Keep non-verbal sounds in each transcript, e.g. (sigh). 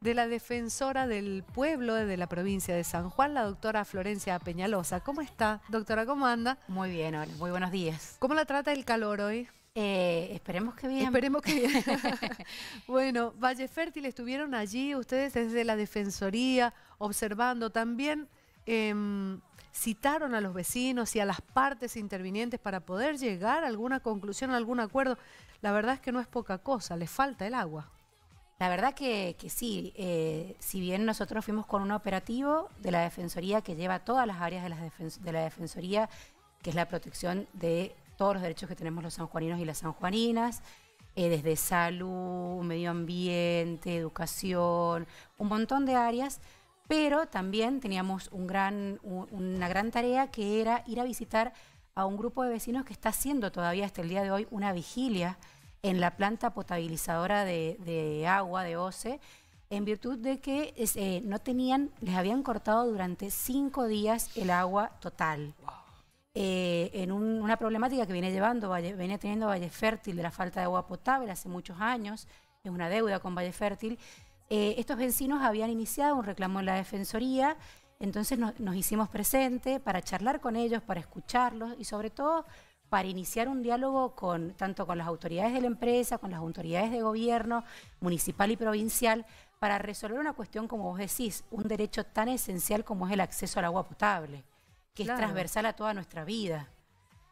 de la defensora del pueblo de la provincia de San Juan, la doctora Florencia Peñalosa. ¿Cómo está, doctora? ¿Cómo anda? Muy bien, muy buenos días. ¿Cómo la trata el calor hoy? Eh, esperemos que bien. Esperemos que bien. (laughs) bueno, Valle Fértil estuvieron allí ustedes desde la Defensoría observando también... Em, citaron a los vecinos y a las partes intervinientes para poder llegar a alguna conclusión, a algún acuerdo. La verdad es que no es poca cosa, les falta el agua. La verdad que, sí, eh, si bien nosotros fuimos con un operativo de la Defensoría que lleva todas las áreas de la, de la Defensoría, que es la protección de todos los derechos que tenemos los sanjuaninos y las sanjuaninas, eh, desde salud, medio ambiente, educación, un montón de áreas, pero también teníamos un gran, una gran tarea que era ir a visitar a un grupo de vecinos que está haciendo todavía hasta el día de hoy una vigilia en la planta potabilizadora de, agua de OCE, en virtud de que eh, no tenían, les habían cortado durante cinco días el agua total. Eh, en una problemática que viene llevando, viene teniendo Valle Fértil de la falta de agua potable hace muchos años, es una deuda con Valle Fértil. Eh, estos vecinos habían iniciado un reclamo en la Defensoría, entonces nos hicimos presente para charlar con ellos, para escucharlos y sobre todo para iniciar un diálogo con tanto con las autoridades de la empresa, con las autoridades de gobierno municipal y provincial, para resolver una cuestión, como vos decís, un derecho tan esencial como es el acceso al agua potable, que es transversal a toda nuestra vida.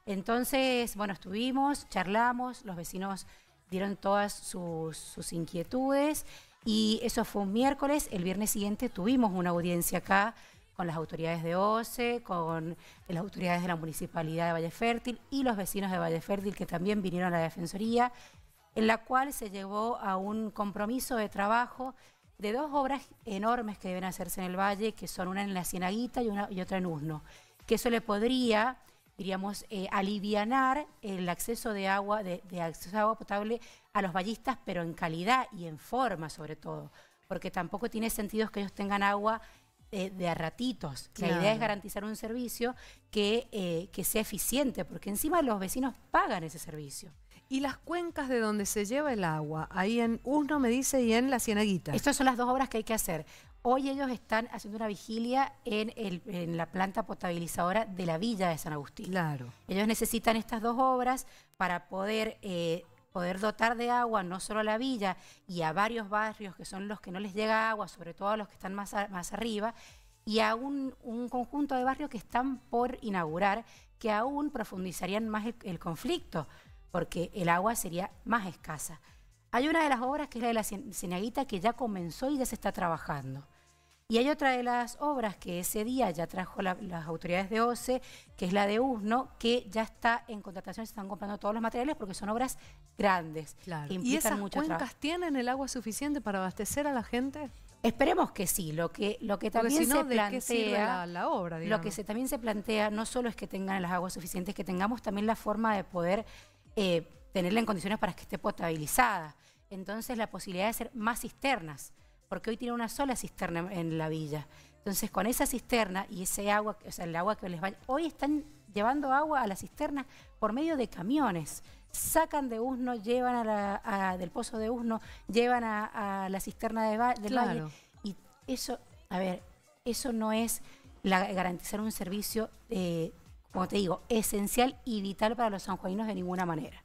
Entonces, bueno, estuvimos, charlamos, los vecinos dieron todas sus, sus inquietudes y eso fue un miércoles, el viernes siguiente tuvimos una audiencia acá con las autoridades de OCE, con las autoridades de la Municipalidad de Valle Fértil y los vecinos de Valle Fértil que también vinieron a la Defensoría, en la cual se llevó a un compromiso de trabajo de dos obras enormes que deben hacerse en el valle, que son una en la Cienaguita y, una, y otra en Usno, que eso le podría, diríamos, eh, alivianar el acceso de agua, de, acceso agua potable a los vallistas, pero en calidad y en forma sobre todo, porque tampoco tiene sentido que ellos tengan agua eh, de a ratitos. La idea es garantizar un servicio eh, que, sea eficiente, porque encima los vecinos pagan ese servicio. Y las cuencas de donde se lleva el agua, ahí en uno me dice y en La Cienaguita. Estas son las dos obras que hay que hacer. Hoy ellos están haciendo una vigilia en, la planta potabilizadora de la villa de San Agustín. Claro. Ellos necesitan estas dos obras para poder eh, poder dotar de agua no solo a la villa y a varios barrios que son los que no les llega agua, sobre todo a los que están más, más arriba, y a un, conjunto de barrios que están por inaugurar, que aún profundizarían más el, conflicto, porque el agua sería más escasa. Hay una de las obras que es la de la Cenaguita que ya comenzó y ya se está trabajando. Y hay otra de las obras que ese día ya trajo las autoridades de OCE, que es la de USNO, que ya está en contratación, se están comprando todos los materiales porque son obras grandes. Claro. ¿Y esas tienen el agua suficiente para abastecer a la gente? Esperemos que sí. Lo que, lo que también se plantea. La, la obra, lo que se, también se plantea no solo es que tengan las aguas suficientes, que tengamos también la forma de poder eh, tenerla en condiciones para que esté potabilizada. Entonces, la posibilidad de hacer más cisternas porque hoy tiene una sola cisterna en la villa. Entonces, con esa cisterna y ese agua, o sea, el agua que les va... Hoy están llevando agua a la cisterna por medio de camiones. Sacan de Usno, llevan a la, del pozo de Usno, llevan a, la cisterna de del Y eso, a ver, eso no es garantizar un servicio, eh, como te digo, esencial y vital para los sanjuaninos de ninguna manera.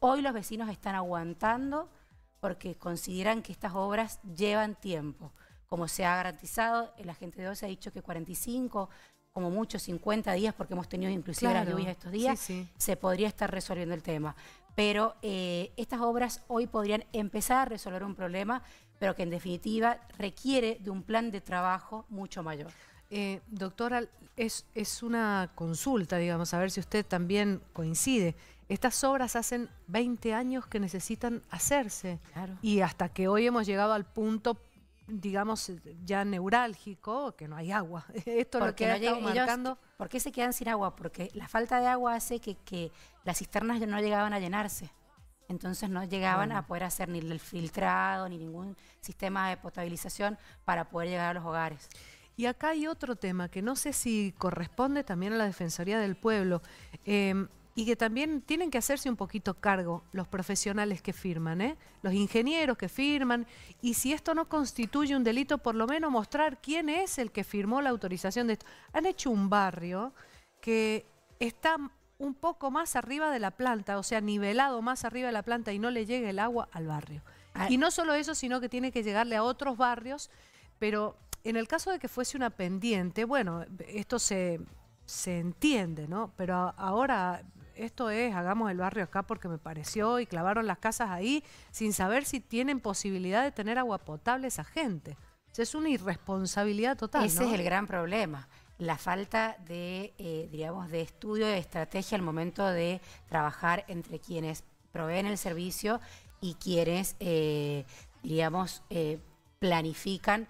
Hoy los vecinos están aguantando porque consideran que estas obras llevan tiempo. Como se ha garantizado, la gente de se ha dicho que 45, como mucho 50 días, porque hemos tenido inclusive las lluvias estos días, se podría estar resolviendo el tema. Pero eh, estas obras hoy podrían empezar a resolver un problema, pero que en definitiva requiere de un plan de trabajo mucho mayor. Eh, doctora, es, es una consulta, digamos, a ver si usted también coincide. Estas obras hacen 20 años que necesitan hacerse. Y hasta que hoy hemos llegado al punto digamos, ya neurálgico, que no hay agua. (laughs) Esto lo que ¿Por qué se quedan sin agua? Porque la falta de agua hace que, las cisternas no llegaban a llenarse. Entonces no llegaban a poder hacer ni el filtrado, ni ningún sistema de potabilización para poder llegar a los hogares. Y acá hay otro tema que no sé si corresponde también a la Defensoría del Pueblo. Em, y que también tienen que hacerse un poquito cargo los profesionales que firman, ¿eh? los ingenieros que firman, y si esto no constituye un delito, por lo menos mostrar quién es el que firmó la autorización de esto. Han hecho un barrio que está un poco más arriba de la planta, o sea, nivelado más arriba de la planta y no le llega el agua al barrio. Ah. Y no solo eso, sino que tiene que llegarle a otros barrios, pero en el caso de que fuese una pendiente, bueno, esto se, se entiende, ¿no? Pero ahora esto es, hagamos el barrio acá porque me pareció y clavaron las casas ahí sin saber si tienen posibilidad de tener agua potable esa gente. Es una irresponsabilidad total. Ese es el gran problema la falta de, eh, digamos, de estudio, de estrategia al momento de trabajar entre quienes proveen el servicio y quienes, eh, digamos, eh, planifican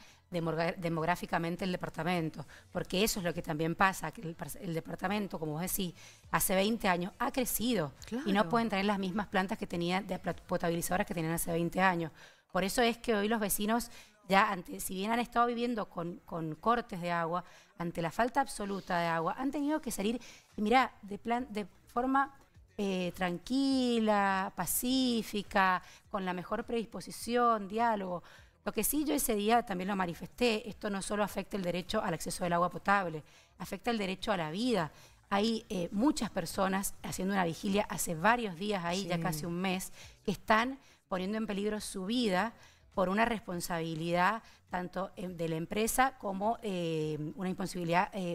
demográficamente el departamento, porque eso es lo que también pasa, que el, departamento, como vos decís, hace 20 años ha crecido y no pueden tener las mismas plantas que tenían, de potabilizadoras que tenían hace 20 años. Por eso es que hoy los vecinos, ya si bien han estado viviendo con, con, cortes de agua, ante la falta absoluta de agua, han tenido que salir, mira de, plan, de forma eh, tranquila, pacífica, con la mejor predisposición, diálogo lo que sí yo ese día también lo manifesté, esto no solo afecta el derecho al acceso del agua potable, afecta el derecho a la vida. Hay eh, muchas personas haciendo una vigilia hace varios días ahí, ya casi un mes, que están poniendo en peligro su vida por una responsabilidad tanto eh, de la empresa como eh, una,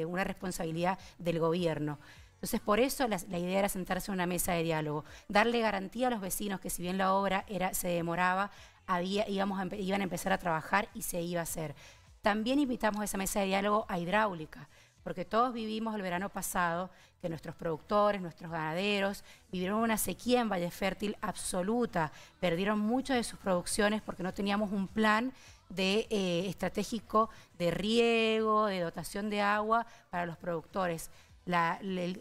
una responsabilidad del gobierno. Entonces, por eso la, idea era sentarse en una mesa de diálogo, darle garantía a los vecinos que si bien la obra se demoraba, había, iban a empezar a trabajar y se iba a hacer. También invitamos a esa mesa de diálogo a hidráulica, porque todos vivimos el verano pasado que nuestros productores, nuestros ganaderos vivieron una sequía en Valle Fértil absoluta, perdieron muchas de sus producciones porque no teníamos un plan eh, estratégico de riego, de dotación de agua para los productores. La,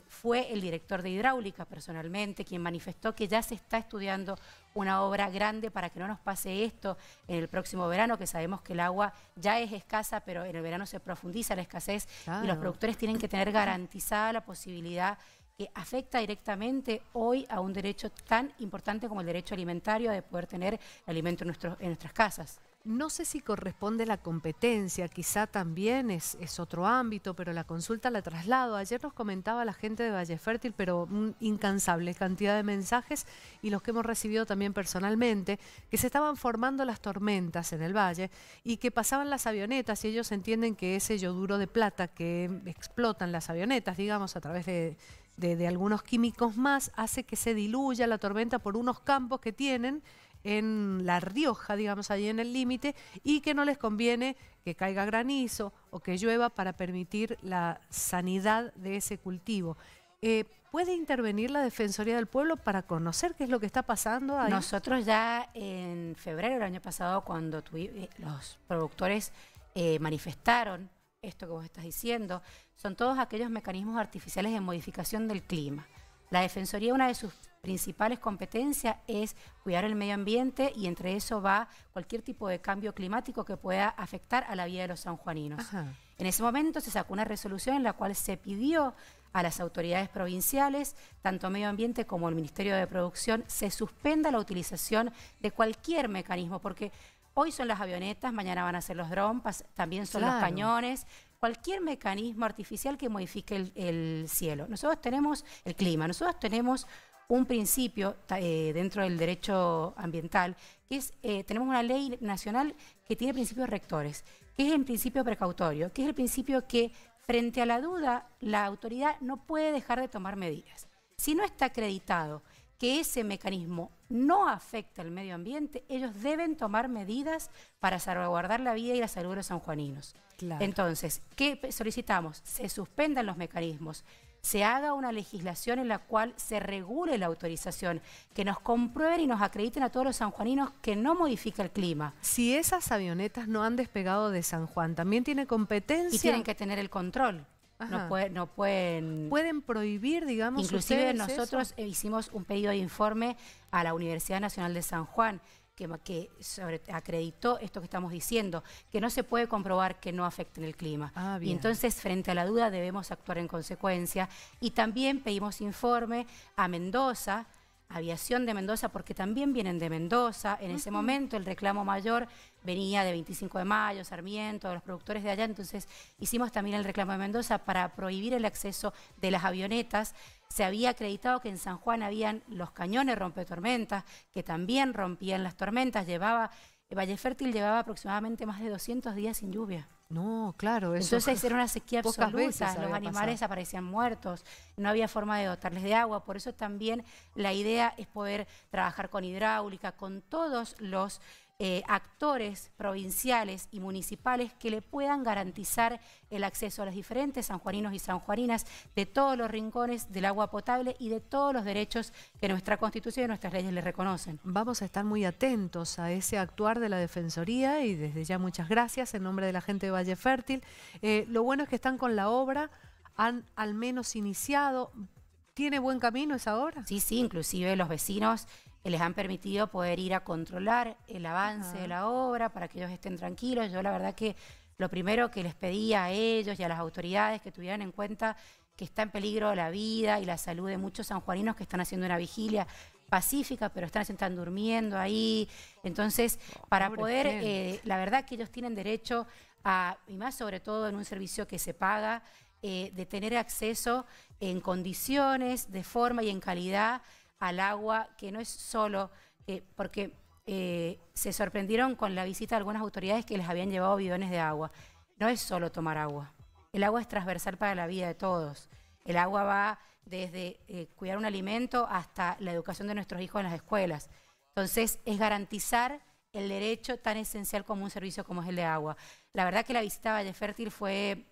fue el director de hidráulica personalmente quien manifestó que ya se está estudiando una obra grande para que no nos pase esto en el próximo verano, que sabemos que el agua ya es escasa, pero en el verano se profundiza la escasez y los productores tienen que tener garantizada la posibilidad que afecta directamente hoy a un derecho tan importante como el derecho alimentario de poder tener alimento en, en nuestras casas. No sé si corresponde la competencia, quizá también es, otro ámbito, pero la consulta la traslado. Ayer nos comentaba la gente de Valle Fértil, pero un incansable cantidad de mensajes y los que hemos recibido también personalmente, que se estaban formando las tormentas en el valle y que pasaban las avionetas y ellos entienden que ese yoduro de plata que explotan las avionetas, digamos, a través de algunos químicos más, hace que se diluya la tormenta por unos campos que tienen en La Rioja, digamos, allí en el límite, y que no les conviene que caiga granizo o que llueva para permitir la sanidad de ese cultivo. Eh, ¿Puede intervenir la Defensoría del Pueblo para conocer qué es lo que está pasando ahí? Nosotros ya en febrero del año pasado, cuando eh, los productores eh, manifestaron esto que vos estás diciendo, son todos aquellos mecanismos artificiales de modificación del clima. La Defensoría, una de sus principales competencias es cuidar el medio ambiente y entre eso va cualquier tipo de cambio climático que pueda afectar a la vida de los sanjuaninos. En ese momento se sacó una resolución en la cual se pidió a las autoridades provinciales, tanto Medio Ambiente como el Ministerio de Producción, se suspenda la utilización de cualquier mecanismo, porque hoy son las avionetas, mañana van a ser los drones, también son los cañones, cualquier mecanismo artificial que modifique el, cielo. Nosotros tenemos el clima, nosotros tenemos un principio eh, dentro del derecho ambiental, que es, eh, tenemos una ley nacional que tiene principios rectores, que es el principio precautorio, que es el principio que frente a la duda la autoridad no puede dejar de tomar medidas. Si no está acreditado que ese mecanismo no afecta al medio ambiente, ellos deben tomar medidas para salvaguardar la vida y la salud de los sanjuaninos. Entonces, ¿qué solicitamos? Se suspendan los mecanismos, se haga una legislación en la cual se regule la autorización, que nos comprueben y nos acrediten a todos los sanjuaninos que no modifica el clima. Si esas avionetas no han despegado de San Juan, también tiene competencia. Y tienen que tener el control. No, pueden... Pueden prohibir, digamos, Inclusive nosotros hicimos un pedido de informe a la Universidad Nacional de San Juan, que, que acreditó esto que estamos diciendo, que no se puede comprobar que no afecten el clima. Ah, y entonces, frente a la duda, debemos actuar en consecuencia. Y también pedimos informe a Mendoza, Aviación de Mendoza, porque también vienen de Mendoza. En ese momento el reclamo mayor venía de 25 de mayo, Sarmiento, los productores de allá. Entonces hicimos también el reclamo de Mendoza para prohibir el acceso de las avionetas. Se había acreditado que en San Juan habían los cañones rompetormentas, que también rompían las tormentas. Llevaba, eh, Valle Fértil llevaba aproximadamente más de 200 días sin lluvia. No, claro. Eso Entonces era una sequía absoluta, los animales aparecían muertos, no había forma de dotarles de agua, por eso también la idea es poder trabajar con hidráulica, con todos los eh, actores provinciales y municipales que le puedan garantizar el acceso a los diferentes sanjuaninos y sanjuaninas de todos los rincones del agua potable y de todos los derechos que nuestra Constitución y nuestras leyes le reconocen. Vamos a estar muy atentos a ese actuar de la Defensoría y desde ya muchas gracias en nombre de la gente de Valle Fértil. Eh, lo bueno es que están con la obra, han al menos iniciado, tiene buen camino esa obra. Sí, sí, inclusive los vecinos eh, les han permitido poder ir a controlar el avance de la obra para que ellos estén tranquilos. Yo la verdad que lo primero que les pedía a ellos y a las autoridades que tuvieran en cuenta que está en peligro la vida y la salud de muchos sanjuaninos que están haciendo una vigilia pacífica, pero están, están durmiendo ahí. Entonces, oh, para poder, eh, la verdad que ellos tienen derecho a, y más sobre todo en un servicio que se paga, eh, de tener acceso en condiciones, de forma y en calidad al agua, que no es solo, eh, porque eh, se sorprendieron con la visita de algunas autoridades que les habían llevado bidones de agua. No es solo tomar agua, el agua es transversal para la vida de todos. El agua va desde cuidar un alimento hasta la educación de nuestros hijos en las escuelas. Entonces, es garantizar el derecho tan esencial como un servicio como es el de agua. La verdad que la visita a Valle Fértil fue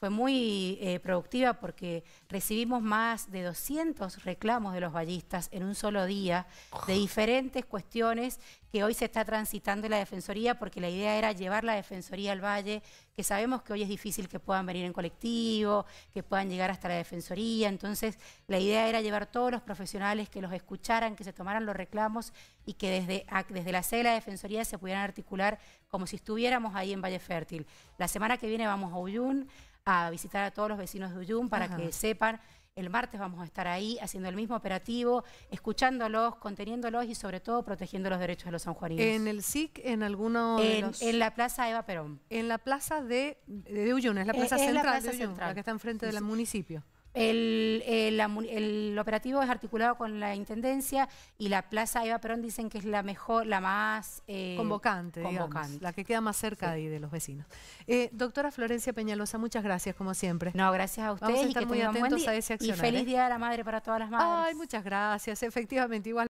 fue muy eh, productiva porque recibimos más de 200 reclamos de los ballistas en un solo día de diferentes cuestiones que hoy se está transitando en la Defensoría porque la idea era llevar la Defensoría al Valle, que sabemos que hoy es difícil que puedan venir en colectivo, que puedan llegar hasta la Defensoría, entonces la idea era llevar todos los profesionales que los escucharan, que se tomaran los reclamos y que desde, desde la sede de la Defensoría se pudieran articular como si estuviéramos ahí en Valle Fértil. La semana que viene vamos a Uyun, a visitar a todos los vecinos de Uyum para que sepan. El martes vamos a estar ahí haciendo el mismo operativo, escuchándolos, conteniéndolos y sobre todo protegiendo los derechos de los sanjuaninos. ¿En el SIC, en alguno en, la Plaza Eva Perón. En la Plaza de, de Uyun, es la Plaza central la que está enfrente del municipio. El, el, operativo es articulado con la Intendencia y la Plaza Eva Perón dicen que es la mejor, la más... Eh, convocante, la que queda más cerca de los vecinos. Eh, doctora Florencia Peñalosa, muchas gracias como siempre. No, gracias a ustedes y que muy atentos día. a Y feliz ¿eh? Día de la Madre para todas las madres. Ay, muchas gracias, efectivamente. igual